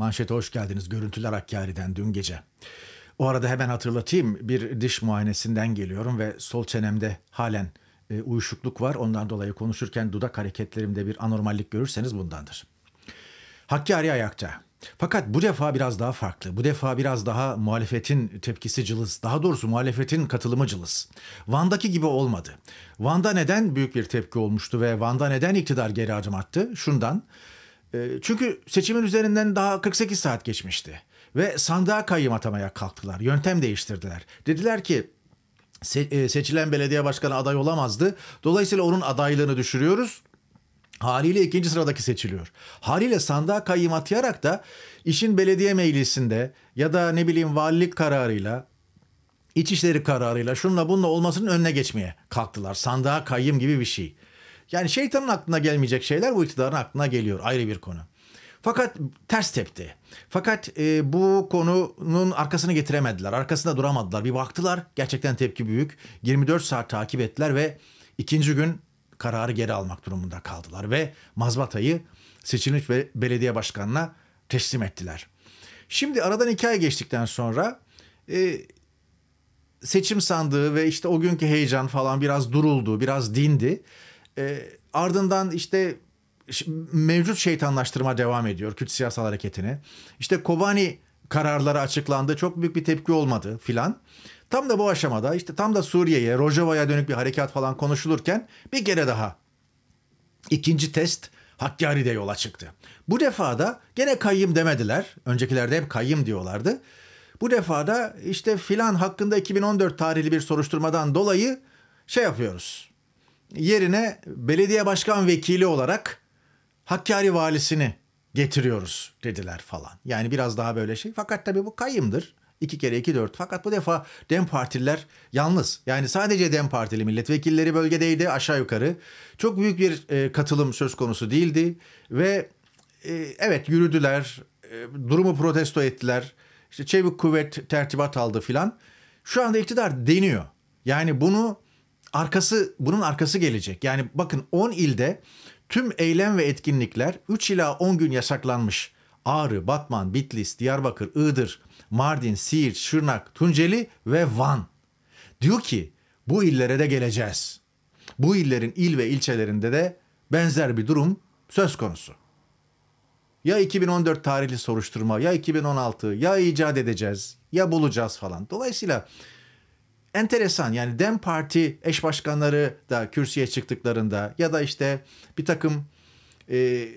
Manşete hoş geldiniz. Görüntüler Hakkari'den dün gece. O arada hemen hatırlatayım bir diş muayenesinden geliyorum ve sol çenemde halen e, uyuşukluk var. Ondan dolayı konuşurken dudak hareketlerimde bir anormallik görürseniz bundandır. Hakkari ayakta. Fakat bu defa biraz daha farklı. Bu defa biraz daha muhalefetin tepkisi cılız. Daha doğrusu muhalefetin katılımı cılız. Van'daki gibi olmadı. Van'da neden büyük bir tepki olmuştu ve Van'da neden iktidar geri adım attı? Şundan. Ee, çünkü seçimin üzerinden daha 48 saat geçmişti ve sandığa kayyım atamaya kalktılar. Yöntem değiştirdiler. Dediler ki e, seçilen belediye başkanı aday olamazdı. Dolayısıyla onun adaylığını düşürüyoruz. Haliyle ikinci sıradaki seçiliyor. Haliyle sandığa kayyım atayarak da işin belediye meclisinde ya da ne bileyim valilik kararıyla İçişleri kararıyla şunla bununla olmasının önüne geçmeye kalktılar. Sandığa kayyım gibi bir şey. Yani şeytanın aklına gelmeyecek şeyler bu iktidarın aklına geliyor ayrı bir konu. Fakat ters tepti. Fakat e, bu konunun arkasını getiremediler. Arkasında duramadılar. Bir baktılar gerçekten tepki büyük. 24 saat takip ettiler ve ikinci gün kararı geri almak durumunda kaldılar. Ve mazbatayı seçilmiş belediye başkanına teslim ettiler. Şimdi aradan iki ay geçtikten sonra e, seçim sandığı ve işte o günkü heyecan falan biraz duruldu, biraz dindi. E, ardından işte mevcut şeytanlaştırma devam ediyor Kürt siyasal hareketini. İşte Kobani kararları açıklandı. Çok büyük bir tepki olmadı filan. Tam da bu aşamada işte tam da Suriye'ye, Rojava'ya dönük bir harekat falan konuşulurken bir kere daha ikinci test Hakkari'de yola çıktı. Bu defa da gene kayyım demediler. Öncekilerde hep kayyım diyorlardı. Bu defa da işte filan hakkında 2014 tarihli bir soruşturmadan dolayı şey yapıyoruz yerine belediye başkan vekili olarak Hakkari valisini getiriyoruz dediler falan. Yani biraz daha böyle şey. Fakat tabii bu kayımdır. 2 kere iki dört Fakat bu defa Dem Partililer yalnız. Yani sadece Dem Partili milletvekilleri bölgedeydi aşağı yukarı. Çok büyük bir e, katılım söz konusu değildi. Ve e, evet yürüdüler. E, durumu protesto ettiler. İşte çevik kuvvet tertibat aldı filan. Şu anda iktidar deniyor. Yani bunu arkası bunun arkası gelecek. Yani bakın 10 ilde tüm eylem ve etkinlikler 3 ila 10 gün yasaklanmış. Ağrı, Batman, Bitlis, Diyarbakır, Iğdır, Mardin, Siirt, Şırnak, Tunceli ve Van. Diyor ki bu illere de geleceğiz. Bu illerin il ve ilçelerinde de benzer bir durum söz konusu. Ya 2014 tarihli soruşturma, ya 2016, ya icat edeceğiz, ya bulacağız falan. Dolayısıyla enteresan yani Dem Parti eş başkanları da kürsüye çıktıklarında ya da işte bir takım e,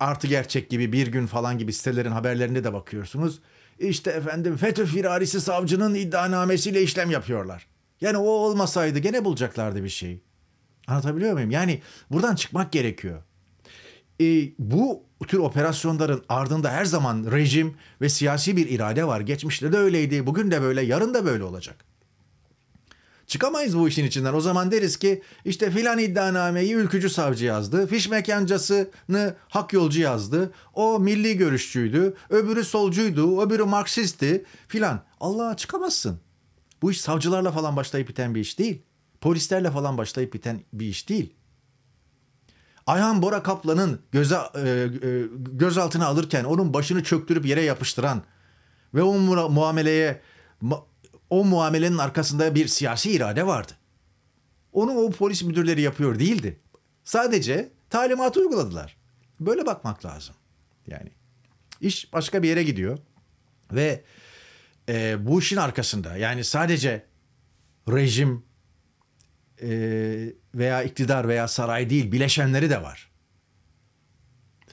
artı gerçek gibi bir gün falan gibi sitelerin haberlerine de bakıyorsunuz. İşte efendim FETÖ firarisi savcının iddianamesiyle işlem yapıyorlar. Yani o olmasaydı gene bulacaklardı bir şey. Anlatabiliyor muyum? Yani buradan çıkmak gerekiyor. E, bu tür operasyonların ardında her zaman rejim ve siyasi bir irade var. Geçmişte de öyleydi, bugün de böyle, yarın da böyle olacak. Çıkamayız bu işin içinden. O zaman deriz ki işte filan iddianameyi ülkücü savcı yazdı. Fiş mekancasını hak yolcu yazdı. O milli görüşçüydü. Öbürü solcuydu. Öbürü Marksisti filan. Allah'a çıkamazsın. Bu iş savcılarla falan başlayıp biten bir iş değil. Polislerle falan başlayıp biten bir iş değil. Ayhan Bora Kaplan'ın göze, e, e, gözaltına alırken onun başını çöktürüp yere yapıştıran ve o muameleye ma, o muamelenin arkasında bir siyasi irade vardı. Onu o polis müdürleri yapıyor değildi. Sadece talimatı uyguladılar. Böyle bakmak lazım. Yani iş başka bir yere gidiyor ve e, bu işin arkasında yani sadece rejim e, veya iktidar veya saray değil bileşenleri de var.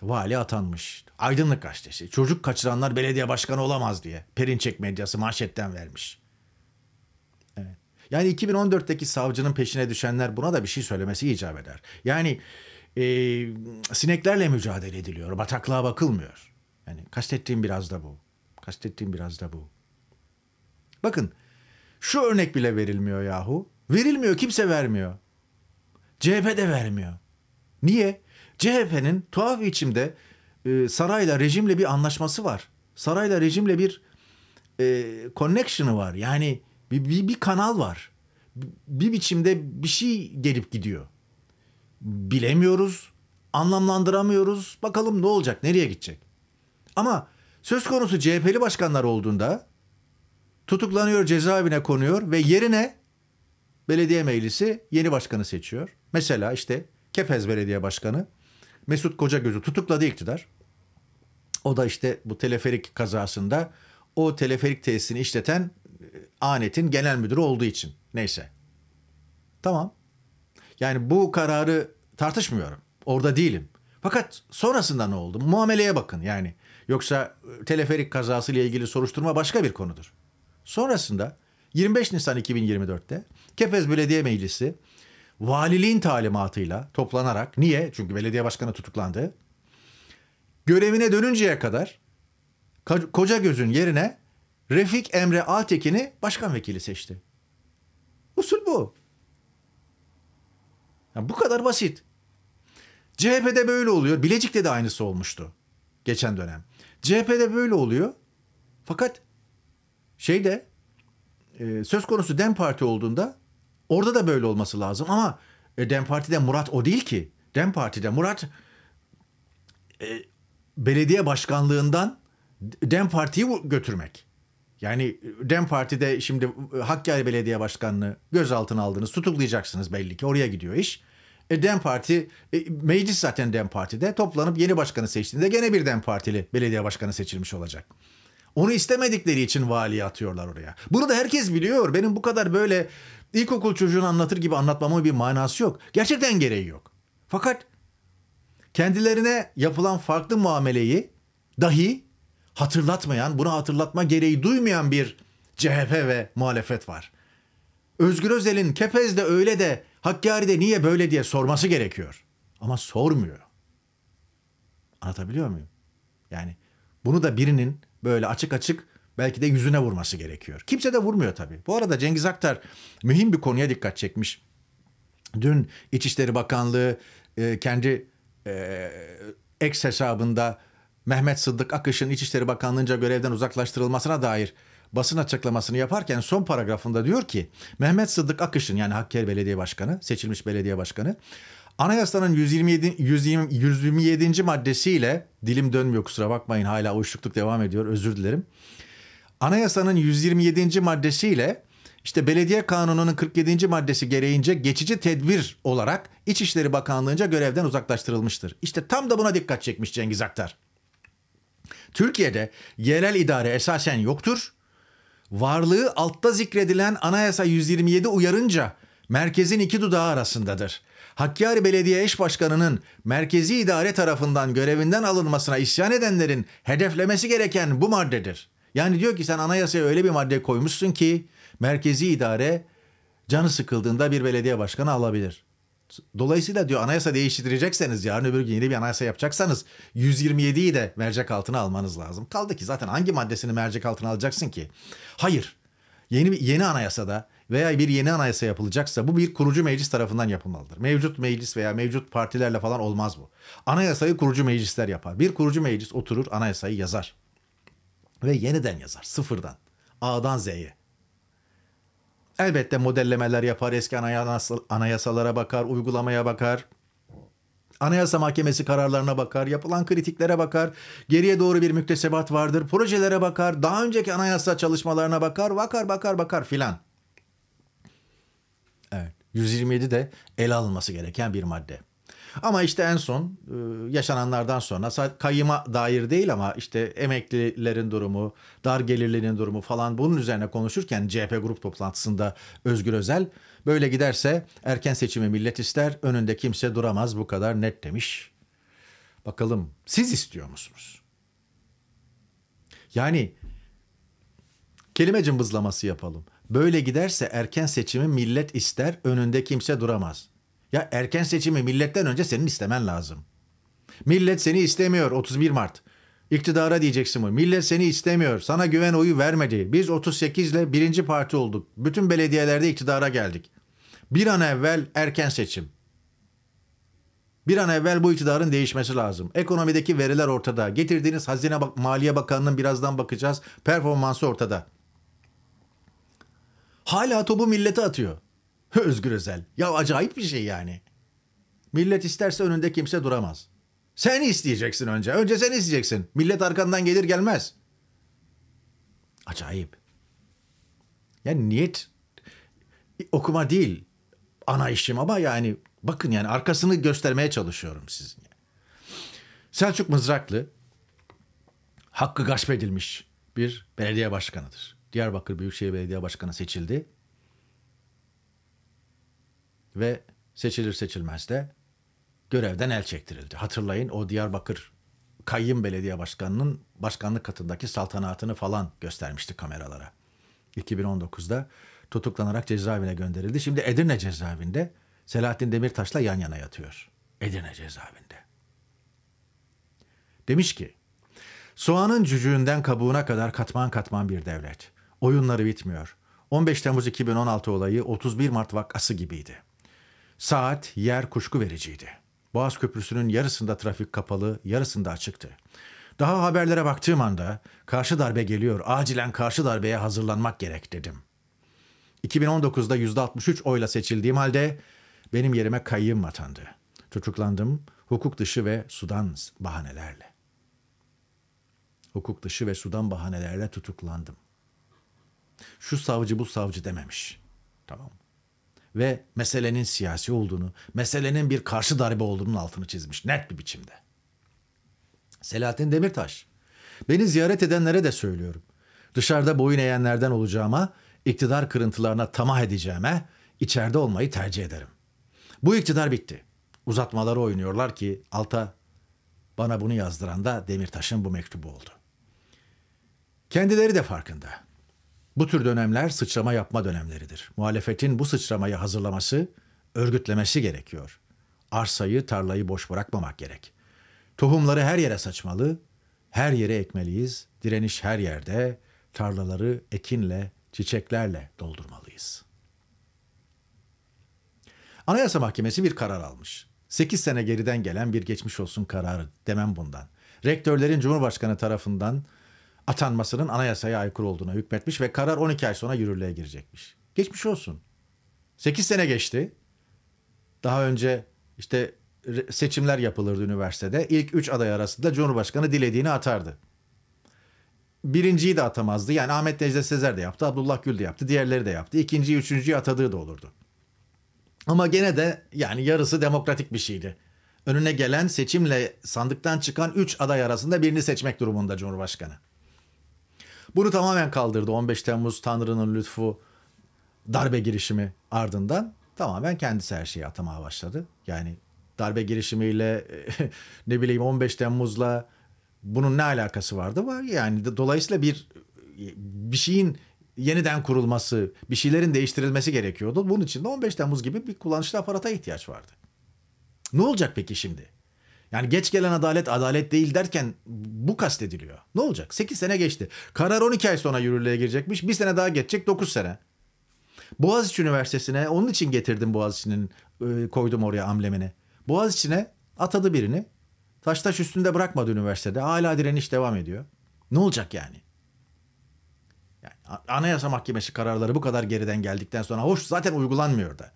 Vali atanmış. Aydınlık gazetesi. Çocuk kaçıranlar belediye başkanı olamaz diye. Perinçek medyası manşetten vermiş. Yani 2014'teki savcının peşine düşenler buna da bir şey söylemesi icap eder. Yani e, sineklerle mücadele ediliyor. Bataklığa bakılmıyor. Yani kastettiğim biraz da bu. Kastettiğim biraz da bu. Bakın şu örnek bile verilmiyor yahu. Verilmiyor kimse vermiyor. CHP de vermiyor. Niye? CHP'nin tuhaf biçimde e, sarayla rejimle bir anlaşması var. Sarayla rejimle bir e, connection'ı var. Yani bir, bir, bir kanal var. Bir biçimde bir şey gelip gidiyor. Bilemiyoruz, anlamlandıramıyoruz. Bakalım ne olacak, nereye gidecek? Ama söz konusu CHP'li başkanlar olduğunda tutuklanıyor, cezaevine konuyor ve yerine belediye meclisi yeni başkanı seçiyor. Mesela işte Kepez Belediye Başkanı Mesut Kocagöz'ü tutukladı iktidar. O da işte bu teleferik kazasında o teleferik tesisini işleten Anet'in genel müdürü olduğu için. Neyse. Tamam. Yani bu kararı tartışmıyorum. Orada değilim. Fakat sonrasında ne oldu? Muameleye bakın yani. Yoksa e, teleferik kazası ile ilgili soruşturma başka bir konudur. Sonrasında 25 Nisan 2024'te Kepez Belediye Meclisi valiliğin talimatıyla toplanarak niye? Çünkü belediye başkanı tutuklandı. Görevine dönünceye kadar koca gözün yerine Refik Emre Altekin'i başkan vekili seçti. Usul bu. Yani bu kadar basit. CHP'de böyle oluyor. Bilecik'te de aynısı olmuştu geçen dönem. CHP'de böyle oluyor. Fakat şeyde e, söz konusu Dem Parti olduğunda orada da böyle olması lazım ama e, Dem Parti'de Murat o değil ki. Dem Parti'de Murat e, belediye başkanlığından Dem Parti'yi götürmek. Yani Dem Parti'de şimdi e, Hakkari Belediye Başkanı'nı gözaltına aldınız, tutuklayacaksınız belli ki oraya gidiyor iş. E, Dem Parti, e, meclis zaten Dem Parti'de toplanıp yeni başkanı seçtiğinde gene bir Dem Partili belediye başkanı seçilmiş olacak. Onu istemedikleri için valiye atıyorlar oraya. Bunu da herkes biliyor. Benim bu kadar böyle ilkokul çocuğunu anlatır gibi anlatmamın bir manası yok. Gerçekten gereği yok. Fakat kendilerine yapılan farklı muameleyi dahi hatırlatmayan, buna hatırlatma gereği duymayan bir CHP ve muhalefet var. Özgür Özel'in Kepez'de öyle de Hakkari'de niye böyle diye sorması gerekiyor. Ama sormuyor. Anlatabiliyor muyum? Yani bunu da birinin böyle açık açık belki de yüzüne vurması gerekiyor. Kimse de vurmuyor tabii. Bu arada Cengiz Aktar mühim bir konuya dikkat çekmiş. Dün İçişleri Bakanlığı e, kendi e, ex hesabında Mehmet Sıddık Akış'ın İçişleri Bakanlığı'nca görevden uzaklaştırılmasına dair basın açıklamasını yaparken son paragrafında diyor ki Mehmet Sıddık Akış'ın yani Hakkari Belediye Başkanı, seçilmiş belediye başkanı Anayasanın 127. 120, 127. maddesiyle dilim dönmüyor kusura bakmayın hala uyuşukluk devam ediyor özür dilerim. Anayasanın 127. maddesiyle işte belediye kanununun 47. maddesi gereğince geçici tedbir olarak İçişleri Bakanlığı'nca görevden uzaklaştırılmıştır. İşte tam da buna dikkat çekmiş Cengiz Aktar. Türkiye'de yerel idare esasen yoktur. Varlığı altta zikredilen Anayasa 127 uyarınca merkezin iki dudağı arasındadır. Hakkari Belediye Eş Başkanı'nın merkezi idare tarafından görevinden alınmasına isyan edenlerin hedeflemesi gereken bu maddedir. Yani diyor ki sen anayasaya öyle bir madde koymuşsun ki merkezi idare canı sıkıldığında bir belediye başkanı alabilir. Dolayısıyla diyor anayasa değiştirecekseniz yarın öbür gün yeni bir anayasa yapacaksanız 127'yi de mercek altına almanız lazım. Kaldı ki zaten hangi maddesini mercek altına alacaksın ki? Hayır. Yeni bir yeni anayasada veya bir yeni anayasa yapılacaksa bu bir kurucu meclis tarafından yapılmalıdır. Mevcut meclis veya mevcut partilerle falan olmaz bu. Anayasayı kurucu meclisler yapar. Bir kurucu meclis oturur anayasayı yazar. Ve yeniden yazar sıfırdan. A'dan Z'ye. Elbette modellemeler yapar, eski anayasalara bakar, uygulamaya bakar. Anayasa Mahkemesi kararlarına bakar, yapılan kritiklere bakar, geriye doğru bir müktesebat vardır, projelere bakar, daha önceki anayasa çalışmalarına bakar, bakar bakar bakar filan. Evet, 127 de el alınması gereken bir madde. Ama işte en son e, yaşananlardan sonra kayıma dair değil ama işte emeklilerin durumu, dar gelirlinin durumu falan bunun üzerine konuşurken CHP grup toplantısında Özgür Özel böyle giderse erken seçimi millet ister, önünde kimse duramaz bu kadar net demiş. Bakalım siz istiyor musunuz? Yani kelime cımbızlaması yapalım. Böyle giderse erken seçimi millet ister, önünde kimse duramaz. Ya erken seçimi milletten önce senin istemen lazım. Millet seni istemiyor 31 Mart. İktidara diyeceksin bu. Millet seni istemiyor. Sana güven oyu vermedi. Biz 38 ile birinci parti olduk. Bütün belediyelerde iktidara geldik. Bir an evvel erken seçim. Bir an evvel bu iktidarın değişmesi lazım. Ekonomideki veriler ortada. Getirdiğiniz Hazine Bak Maliye Bakanı'nın birazdan bakacağız. Performansı ortada. Hala topu millete atıyor. Özgür Özel. Ya acayip bir şey yani. Millet isterse önünde kimse duramaz. Sen isteyeceksin önce. Önce sen isteyeceksin. Millet arkandan gelir gelmez. Acayip. Yani niyet okuma değil ana işim ama yani bakın yani arkasını göstermeye çalışıyorum sizin. Selçuk Mızraklı hakkı gasp edilmiş bir belediye başkanıdır. Diyarbakır Büyükşehir Belediye Başkanı seçildi ve seçilir seçilmez de görevden el çektirildi. Hatırlayın o Diyarbakır Kayyım Belediye Başkanı'nın başkanlık katındaki saltanatını falan göstermişti kameralara. 2019'da tutuklanarak cezaevine gönderildi. Şimdi Edirne cezaevinde Selahattin Demirtaş'la yan yana yatıyor. Edirne cezaevinde. Demiş ki, soğanın cücüğünden kabuğuna kadar katman katman bir devlet. Oyunları bitmiyor. 15 Temmuz 2016 olayı 31 Mart vakası gibiydi.'' Saat, yer kuşku vericiydi. Boğaz Köprüsü'nün yarısında trafik kapalı, yarısında açıktı. Daha haberlere baktığım anda karşı darbe geliyor, acilen karşı darbeye hazırlanmak gerek dedim. 2019'da %63 oyla seçildiğim halde benim yerime kayyım atandı. Tutuklandım hukuk dışı ve sudan bahanelerle. Hukuk dışı ve sudan bahanelerle tutuklandım. Şu savcı bu savcı dememiş. Tamam ve meselenin siyasi olduğunu, meselenin bir karşı darbe olduğunun altını çizmiş net bir biçimde. Selahattin Demirtaş, beni ziyaret edenlere de söylüyorum. Dışarıda boyun eğenlerden olacağıma, iktidar kırıntılarına tamah edeceğime, içeride olmayı tercih ederim. Bu iktidar bitti. Uzatmaları oynuyorlar ki alta bana bunu yazdıran da Demirtaş'ın bu mektubu oldu. Kendileri de farkında. Bu tür dönemler sıçrama yapma dönemleridir. Muhalefetin bu sıçramayı hazırlaması, örgütlemesi gerekiyor. Arsayı, tarlayı boş bırakmamak gerek. Tohumları her yere saçmalı, her yere ekmeliyiz. Direniş her yerde, tarlaları ekinle, çiçeklerle doldurmalıyız. Anayasa Mahkemesi bir karar almış. 8 sene geriden gelen bir geçmiş olsun kararı demem bundan. Rektörlerin Cumhurbaşkanı tarafından atanmasının anayasaya aykırı olduğuna hükmetmiş ve karar 12 ay sonra yürürlüğe girecekmiş. Geçmiş olsun. 8 sene geçti. Daha önce işte seçimler yapılırdı üniversitede. İlk 3 aday arasında Cumhurbaşkanı dilediğini atardı. Birinciyi de atamazdı. Yani Ahmet Necdet Sezer de yaptı, Abdullah Gül de yaptı, diğerleri de yaptı. İkinciyi, üçüncüyü atadığı da olurdu. Ama gene de yani yarısı demokratik bir şeydi. Önüne gelen seçimle sandıktan çıkan 3 aday arasında birini seçmek durumunda Cumhurbaşkanı. Bunu tamamen kaldırdı 15 Temmuz Tanrı'nın lütfu darbe girişimi ardından tamamen kendisi her şeyi atamaya başladı. Yani darbe girişimiyle ne bileyim 15 Temmuz'la bunun ne alakası vardı var yani dolayısıyla bir bir şeyin yeniden kurulması, bir şeylerin değiştirilmesi gerekiyordu. Bunun için de 15 Temmuz gibi bir kullanışlı aparata ihtiyaç vardı. Ne olacak peki şimdi? Yani geç gelen adalet adalet değil derken bu kastediliyor. Ne olacak? 8 sene geçti. Karar 12 ay sonra yürürlüğe girecekmiş. Bir sene daha geçecek 9 sene. Boğaziçi Üniversitesi'ne onun için getirdim Boğaziçi'nin e, koydum oraya amblemini. Boğaziçi'ne atadı birini. Taş taş üstünde bırakmadı üniversitede. Hala direniş devam ediyor. Ne olacak yani? yani Anayasa Mahkemesi kararları bu kadar geriden geldikten sonra hoş zaten uygulanmıyor da.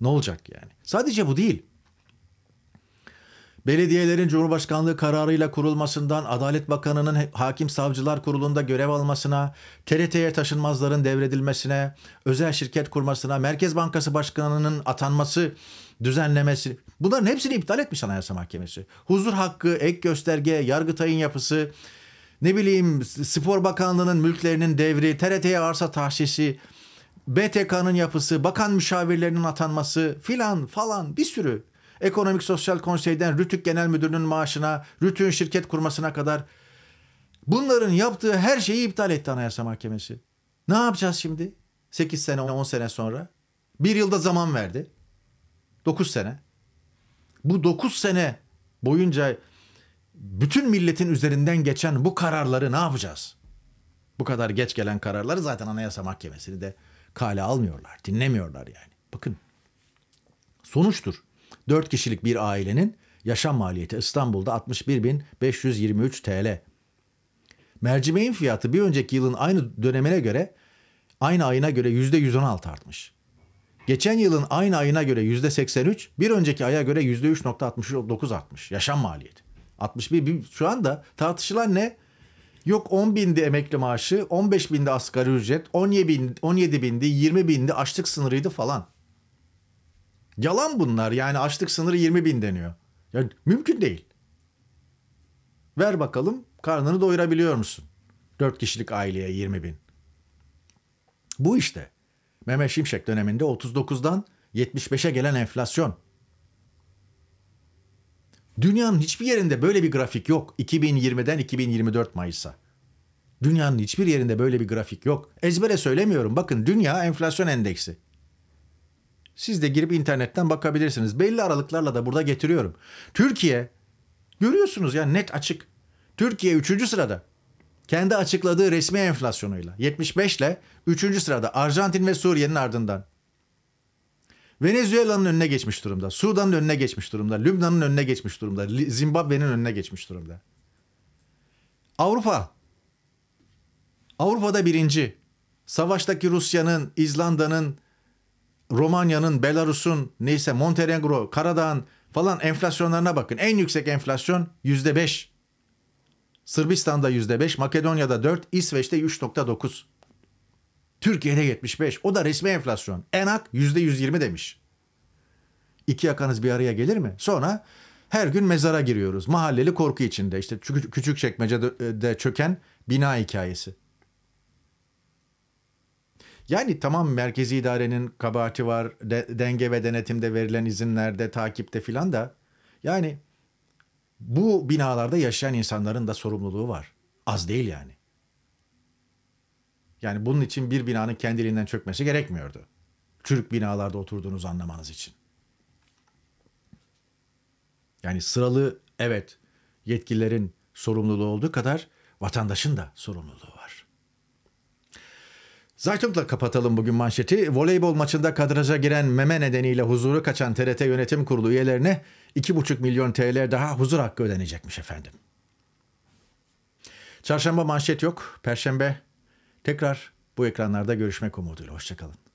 Ne olacak yani? Sadece bu değil. Belediyelerin Cumhurbaşkanlığı kararıyla kurulmasından Adalet Bakanı'nın Hakim Savcılar Kurulu'nda görev almasına, TRT'ye taşınmazların devredilmesine, özel şirket kurmasına, Merkez Bankası Başkanı'nın atanması düzenlemesi. Bunların hepsini iptal etmiş Anayasa Mahkemesi. Huzur hakkı, ek gösterge, Yargıtay'ın yapısı, ne bileyim Spor Bakanlığı'nın mülklerinin devri, TRT'ye arsa tahsisi, BTK'nın yapısı, bakan müşavirlerinin atanması filan falan bir sürü Ekonomik Sosyal Konsey'den Rütük Genel Müdürü'nün maaşına, Rütük'ün şirket kurmasına kadar bunların yaptığı her şeyi iptal etti Anayasa Mahkemesi. Ne yapacağız şimdi? 8 sene 10 sene sonra. Bir yılda zaman verdi. 9 sene. Bu 9 sene boyunca bütün milletin üzerinden geçen bu kararları ne yapacağız? Bu kadar geç gelen kararları zaten Anayasa Mahkemesi'ni de kale almıyorlar, dinlemiyorlar yani. Bakın sonuçtur. 4 kişilik bir ailenin yaşam maliyeti İstanbul'da 61.523 TL. Mercimeğin fiyatı bir önceki yılın aynı dönemine göre aynı ayına göre %116 artmış. Geçen yılın aynı ayına göre %83, bir önceki aya göre %3.69 artmış. Yaşam maliyeti. 61 şu anda tartışılan ne? Yok 10 bindi emekli maaşı, 15 bindi asgari ücret, 17 bindi, 17 bindi 20 bindi açlık sınırıydı falan. Yalan bunlar yani açlık sınırı 20 bin deniyor. Yani mümkün değil. Ver bakalım karnını doyurabiliyor musun? 4 kişilik aileye 20 bin. Bu işte. Mehmet Şimşek döneminde 39'dan 75'e gelen enflasyon. Dünyanın hiçbir yerinde böyle bir grafik yok. 2020'den 2024 Mayıs'a. Dünyanın hiçbir yerinde böyle bir grafik yok. Ezbere söylemiyorum. Bakın dünya enflasyon endeksi. Siz de girip internetten bakabilirsiniz. Belli aralıklarla da burada getiriyorum. Türkiye görüyorsunuz ya net açık. Türkiye 3. sırada. Kendi açıkladığı resmi enflasyonuyla 75 ile 3. sırada Arjantin ve Suriye'nin ardından. Venezuela'nın önüne geçmiş durumda. Sudan'ın önüne geçmiş durumda. Lübnan'ın önüne geçmiş durumda. Zimbabwe'nin önüne geçmiş durumda. Avrupa. Avrupa'da birinci. Savaştaki Rusya'nın, İzlanda'nın, Romanya'nın, Belarus'un, neyse Montenegro, Karadağ'ın falan enflasyonlarına bakın. En yüksek enflasyon yüzde beş. Sırbistan'da yüzde beş, Makedonya'da dört, İsveç'te 3.9. Türkiye'de 75. O da resmi enflasyon. Enak yüzde 120 demiş. İki yakanız bir araya gelir mi? Sonra her gün mezara giriyoruz. Mahalleli korku içinde. İşte küçük çekmecede e, çöken bina hikayesi. Yani tamam merkezi idarenin kabahati var. De, denge ve denetimde verilen izinlerde, takipte filan da yani bu binalarda yaşayan insanların da sorumluluğu var. Az değil yani. Yani bunun için bir binanın kendiliğinden çökmesi gerekmiyordu. Çürük binalarda oturduğunuzu anlamanız için. Yani sıralı evet yetkililerin sorumluluğu olduğu kadar vatandaşın da sorumluluğu var. Zaytung'la kapatalım bugün manşeti. Voleybol maçında kadraja giren meme nedeniyle huzuru kaçan TRT Yönetim Kurulu üyelerine 2,5 milyon TL daha huzur hakkı ödenecekmiş efendim. Çarşamba manşet yok. Perşembe tekrar bu ekranlarda görüşmek umuduyla. Hoşçakalın.